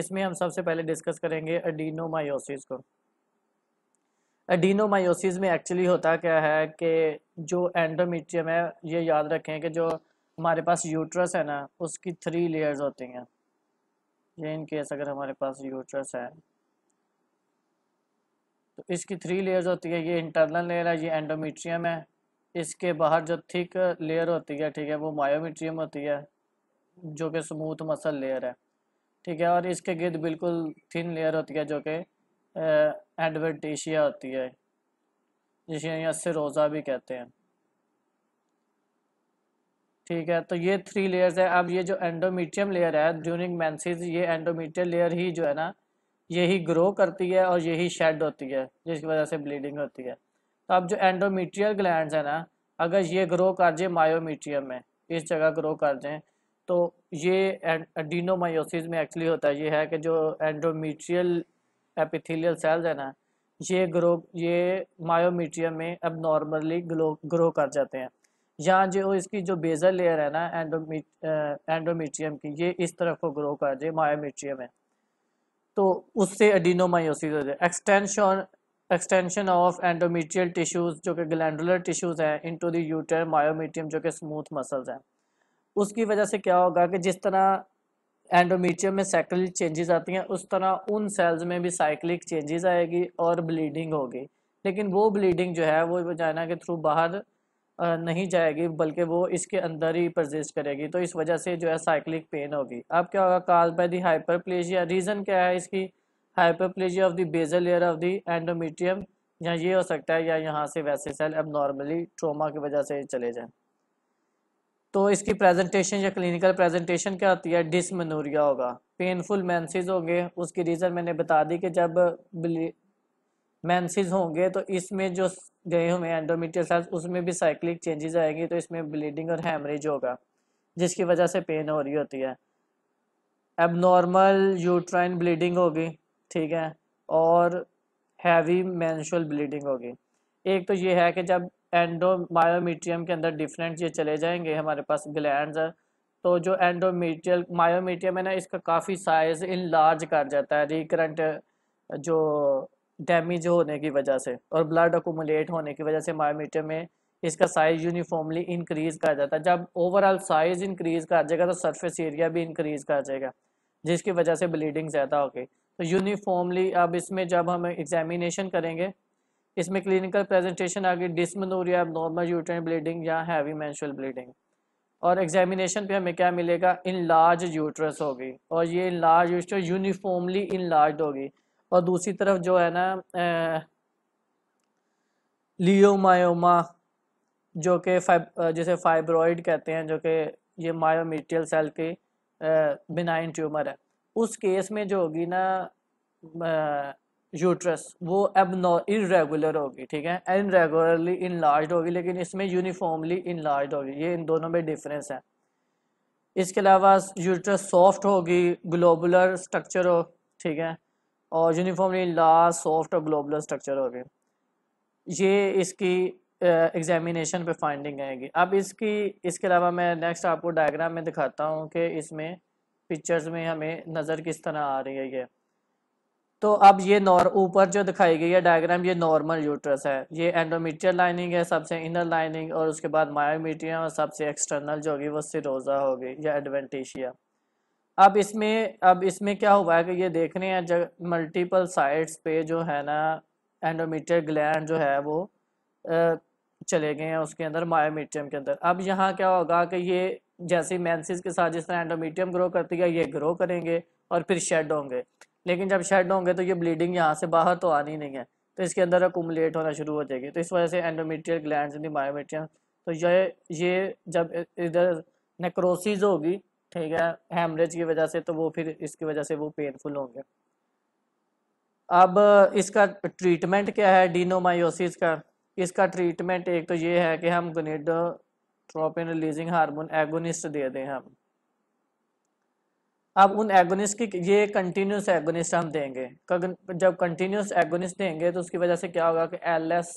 इसमें हम सबसे पहले डिस्कस करेंगे अडीनोमायोसिस को अडीनोमायोसिस में एक्चुअली होता क्या है कि जो एंडोमीट्रियम है ये याद रखें कि जो हमारे पास यूट्रस है ना उसकी थ्री लेयर्स होती हैं ये इन केस अगर हमारे पास यूट्रस है तो इसकी थ्री लेयर्स होती है ये इंटरनल लेयर है ये एंडोमीट्रियम है इसके बाहर जो थिक लेयर होती है ठीक है वो मायोमीट्रियम होती है जो कि स्मूथ मसल लेयर है ठीक है और इसके गिर्द बिल्कुल थिन लेयर होती है जो कि एडवर्टिशिया होती है जिसे से रोजा भी कहते हैं ठीक है तो ये थ्री लेयर्स है अब ये जो एंडोमीट्रियम लेयर है ड्यूरिंग मैंसिस ये एंडोमीट्रियल लेयर ही जो है ना यही ग्रो करती है और यही शेड होती है जिसकी वजह से ब्लीडिंग होती है तो अब जो एंडोमीट्रियल ग्लैंड है ना अगर ये ग्रो कर जाए मायोमीट्रियम में इस जगह ग्रो कर दें तो ये डीनोमायोसिस में एक्चुअली होता है ये है कि जो एंडोमीट्रियल एपिथेलियल सेल्स है ना ये ग्रो ये मायोमीट्रियम में अब नॉर्मली ग्लो ग्रो कर जाते हैं यहाँ जो इसकी जो बेजल लेयर है ना एंडोमी एंडोमीट्रियम की ये इस तरफ को ग्रो कर जाए मायोमीट्रियम है तो उससे एडिनोमायोसिस हो जाए extension extension of endometrial tissues जो कि ग्लैंडुलर टिश्यूज़ हैं इनटू द यूटर मायोमीट्रियम जो कि स्मूथ मसल्स हैं उसकी वजह से क्या होगा कि जिस तरह एंडोमीट्रियम में साइकिल चेंजेस आती हैं उस तरह उन सेल्स में भी साइक्लिक चेंजेस आएगी और ब्लीडिंग होगी लेकिन वो ब्लीडिंग जो है वो वजाइना के थ्रू बाहर नहीं जाएगी बल्कि वो इसके अंदर ही प्रजिस्ट करेगी तो इस वजह से जो है साइक्लिक पेन होगी अब क्या होगा कालपैदी हाइपरप्लेजिया रीज़न क्या है इसकी hyperplasia of the basal layer of the endometrium या ये हो सकता है या यहाँ से वैसे सेल अब नॉर्मली ट्रोमा की वजह से चले जाएँ तो इसकी प्रेजेंटेशन या क्लिनिकल प्रेजेंटेशन क्या होती है डिसमनोरिया होगा पेनफुल मैंसिस होंगे उसकी रीज़न मैंने बता दी कि जब मैंसिस होंगे तो इसमें जो गए हुए एंडोमीटियल सेल्स उसमें भी साइक्लिक चेंजेस आएंगी तो इसमें ब्लीडिंग और हेमरेज होगा जिसकी वजह से पेन हो रही होती है अब नॉर्मल यूट्राइन ब्लीडिंग होगी ठीक है और हैवी मैंशुअल ब्लीडिंग होगी एक तो ये है कि जब एंडोमायोमीट्रियम के अंदर डिफरेंट ये चले जाएंगे हमारे पास ग्लैंड है तो जो एंडोमीट्रियल मायोमीट्रियम है ना इसका काफ़ी साइज इन लार्ज कर जाता है रिकरेंट जो डैमेज होने की वजह से और ब्लड अकोमुलेट होने की वजह से मायोमीट्रियम में इसका साइज यूनिफॉर्मली इंक्रीज कर जाता है जब ओवरऑल साइज इंक्रीज कर जाएगा तो सरफेस एरिया भी इंक्रीज कर जाएगा जिसकी वजह से ब्लीडिंग ज़्यादा होगी तो यूनिफॉर्मली अब इसमें जब हम एग्जामिनेशन करेंगे इसमें क्लिनिकल प्रेजेंटेशन आ गई डिसमनोरिया नॉर्मल यूट्रेन ब्लीडिंग या हैवी मैंशल ब्लीडिंग और एग्जामिनेशन पे हमें क्या मिलेगा इन लार्ज यूट्रस होगी और ये enlarge uterus uniformly enlarge होगी और दूसरी तरफ जो है ना लियोमायोमा जो कि फाइब जिसे फाइब्रॉइड कहते हैं जो कि ये मायोमीटियल सेल की बिनाइन ट्यूमर है उस केस में जो होगी ना यूट्रस वो अब इरेगुलर होगी ठीक है इनरेगुलरली इनलार्ज होगी लेकिन इसमें यूनिफॉर्मली इनलार्ज होगी ये इन दोनों में डिफरेंस है इसके अलावा यूट्रस सॉफ्ट होगी ग्लोबुलर स्ट्रक्चर हो ठीक है और यूनिफॉर्मली लार्ज सॉफ्ट और ग्लोबुलर स्ट्रक्चर होगी ये इसकी एग्जामिनेशन पे फाइंडिंग आएगी अब इसकी इसके अलावा मैं नेक्स्ट आपको डायग्राम में दिखाता हूँ कि इसमें पिक्चर्स में हमें नज़र किस तरह आ रही है ये तो अब ये नॉर ऊपर जो दिखाई गई है डायग्राम ये नॉर्मल यूट्रस है ये एंडोमीट्रियल लाइनिंग है सबसे इनर लाइनिंग और उसके बाद मायोमीट्रिया और सबसे एक्सटर्नल जो होगी वो सिरोजा होगी या एडवेंटिशिया अब इसमें अब इसमें क्या हुआ है कि ये देख रहे हैं मल्टीपल साइड्स पे जो है ना एंडोमीट्रियल ग्लैंड जो है वो चले गए हैं उसके अंदर मायोमीट्रियम के अंदर अब यहाँ क्या होगा कि ये जैसे मैंसिस के साथ जिस तरह एंडोमीट्रियम ग्रो करती है ये ग्रो करेंगे और फिर शेड होंगे लेकिन जब शेड होंगे तो ये ब्लीडिंग यहाँ से बाहर तो आनी नहीं है तो इसके अंदर अकूमलेट होना शुरू हो जाएगी तो इस वजह से एंडोमीट्रियल ग्लैंड इन बायोमेट्रियम तो ये ये जब इधर नेक्रोसिस होगी ठीक है हेमरेज की वजह से तो वो फिर इसकी वजह से वो पेनफुल होंगे अब इसका ट्रीटमेंट क्या है डीनोमायोसिस का इसका ट्रीटमेंट एक तो ये है कि हम ट्रोपिन रिलीजिंग हार्मोन एगोनिस्ट दे दें हम अब उन एगोनिस्ट की ये कंटिन्यूस एगोनिस्ट हम देंगे जब कंटिन्यूस एगोनिस्ट देंगे तो उसकी वजह से क्या होगा कि L S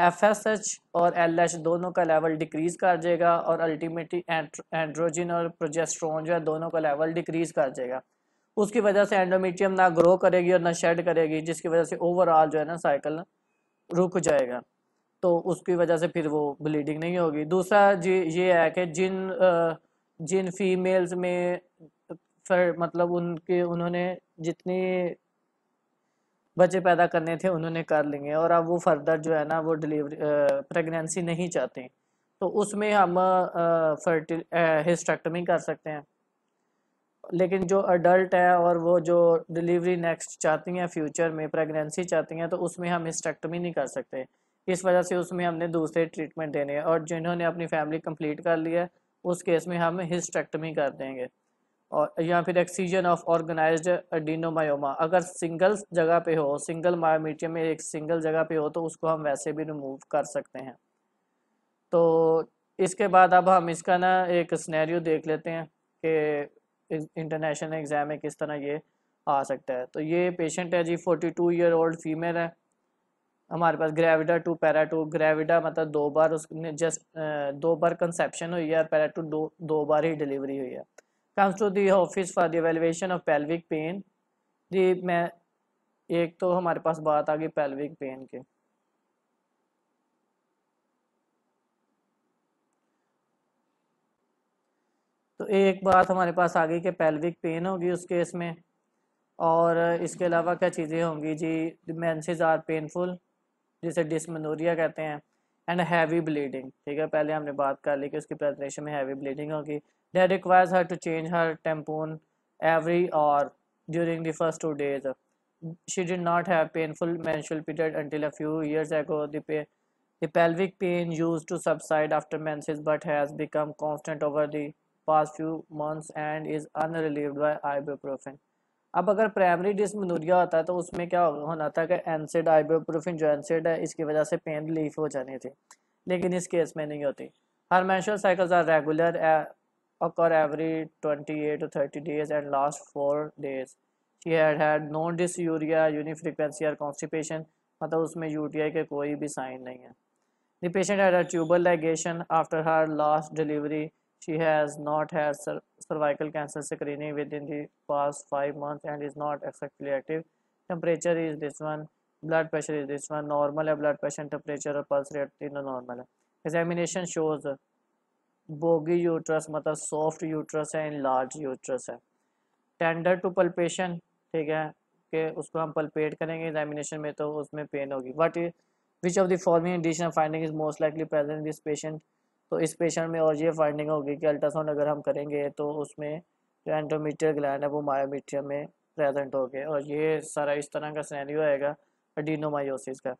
F S H और एल एच दोनों का लेवल डिक्रीज कर देगा और अल्टीमेटली एंड्रोजिन और प्रोजेस्ट्रॉन जो है दोनों का लेवल डिक्रीज कर जाएगा उसकी वजह से एंडोमीटियम ना ग्रो करेगी और ना शेड करेगी जिसकी वजह से ओवरऑल जो है ना साइकिल रुक जाएगा तो उसकी वजह से फिर वो ब्लीडिंग नहीं होगी दूसरा जी ये है कि जिन जिन फीमेल्स में फिर मतलब उनके उन्होंने जितनी बच्चे पैदा करने थे उन्होंने कर लिए और अब वो फर्दर जो है ना वो डिलीवरी प्रेगनेंसी नहीं चाहते तो उसमें हम फर्टिल हिस्ट्रेक्टमी कर सकते हैं लेकिन जो अडल्ट है और वो जो डिलीवरी नेक्स्ट चाहती हैं फ्यूचर में प्रेगनेंसी चाहती हैं तो उसमें हम हिस्ट्रेक्टमी नहीं कर सकते इस वजह से उसमें हमने दूसरे ट्रीटमेंट देने हैं और जिन्होंने अपनी फैमिली कंप्लीट कर लिया उस केस में हम हिस्ट्रेक्टमी कर देंगे और या फिर एक्सीजन ऑफ ऑर्गेनाइज्ड एडिनोमायोमा अगर सिंगल जगह पे हो सिंगल मायोमीटियम में एक सिंगल जगह पे हो तो उसको हम वैसे भी रिमूव कर सकते हैं तो इसके बाद अब हम इसका ना एक स्नैरियो देख लेते हैं कि इंटरनेशनल एग्ज़ाम में किस तरह ये आ सकता है तो ये पेशेंट है जी forty two year old female है हमारे पास gravida two para two gravida मतलब दो बार उसने जस्ट दो बार कंसेप्शन हुई है पैरा टू दो दो बार ही डिलीवरी हुई है comes to the office for the evaluation of pelvic जी मैं एक तो हमारे पास बात आ गई पेल्विक पेन के तो एक बात हमारे पास आ गई कि पेल्विक पेन होगी उस केस में और इसके अलावा क्या चीज़ें होंगी जी मैंसेज आर पेनफुल जिसे डिसमनोरिया कहते हैं एंड हैवी ब्लीडिंग ठीक है पहले हमने बात कर ली कि उसकी प्रेजेंटेशन में हैवी ब्लीडिंग होगी that requires her to change her tampon every hour during the first two days she did not have painful menstrual period until a few years ago they The pelvic pain used to subside after menses, but has become constant over the past few months and is unrelieved by ibuprofen. अब अगर primary disc मनूरिया होता है तो उसमें क्या होना था कि एनसेड आइब्रोप्रोफिन जो एनसेड है इसकी वजह से पेन रिलीफ हो जाने थे लेकिन इस केस में नहीं होती her menstrual cycles are regular occur every 28 to 30 days and last 4 days had had had no dysuria unifrequency or constipation मतलब उसमें आई के कोई भी साइन नहीं है the patient had a tubal ligation after her last delivery she has not had cervical cancer screening within the past 5 months and is not sexually active temperature is this one blood pressure is this one normal a blood pressure temperature और pulse rate तीनों normal examination shows uterus matlab soft uterus hai है enlarge uterus है tender to palpation ठीक है कि उसको हम palpate करेंगे एग्जामिनेशन में तो उसमें पेन होगी which of the following additional finding is most likely present in this patient तो इस पेशेंट में और ये फाइंडिंग होगी कि अल्ट्रासाउंड अगर हम करेंगे तो उसमें जो एंडोमीट्रियल ग्लैंड है वो मायोमीट्रियम में प्रेजेंट हो गए और ये सारा इस तरह का स्नैरियो आएगा अडीनोमायोसिस का